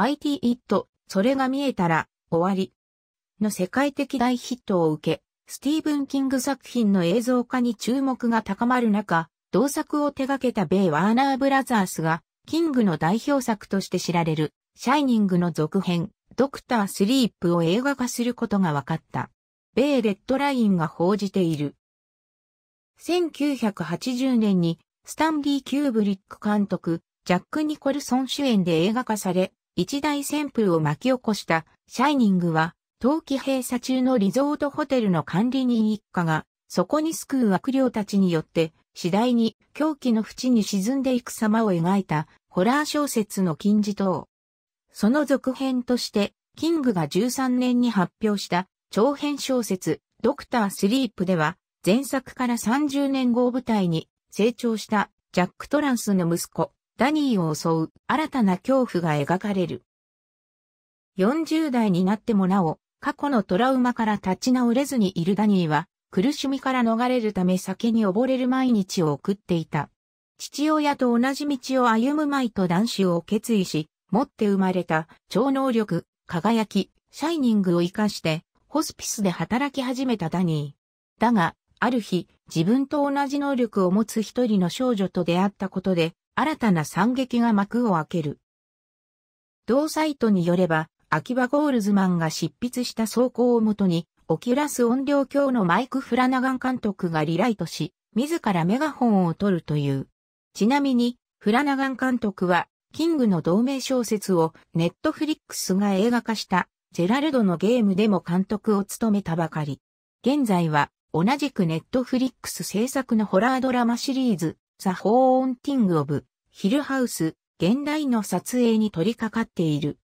IT It、それが見えたら、終わり。の世界的大ヒットを受け、スティーブン・キング作品の映像化に注目が高まる中、同作を手掛けた米ワーナーブラザースが、キングの代表作として知られる、シャイニングの続編、ドクター・スリープを映画化することが分かった。米レッドラインが報じている。1980年に、スタンリー・キューブリック監督、ジャック・ニコルソン主演で映画化され、一大旋風を巻き起こしたシャイニングは、冬季閉鎖中のリゾートホテルの管理人一家が、そこに救う悪霊たちによって、次第に狂気の淵に沈んでいく様を描いたホラー小説の金字塔。その続編として、キングが13年に発表した長編小説、ドクタースリープでは、前作から30年後を舞台に成長したジャック・トランスの息子、ダニーを襲う新たな恐怖が描かれる。40代になってもなお、過去のトラウマから立ち直れずにいるダニーは、苦しみから逃れるため酒に溺れる毎日を送っていた。父親と同じ道を歩むまいと男子を決意し、持って生まれた超能力、輝き、シャイニングを活かして、ホスピスで働き始めたダニー。だが、ある日、自分と同じ能力を持つ一人の少女と出会ったことで、新たな惨劇が幕を開ける。同サイトによれば、秋葉ゴールズマンが執筆した草稿をもとに、オキュラス音量鏡のマイク・フラナガン監督がリライトし、自らメガホンを取るという。ちなみに、フラナガン監督は、キングの同名小説をネットフリックスが映画化したジェラルドのゲームでも監督を務めたばかり。現在は同じくネットフリックス制作のホラードラマシリーズザ・ホーンティング・オブ・ヒルハウス、現代の撮影に取り掛かっている。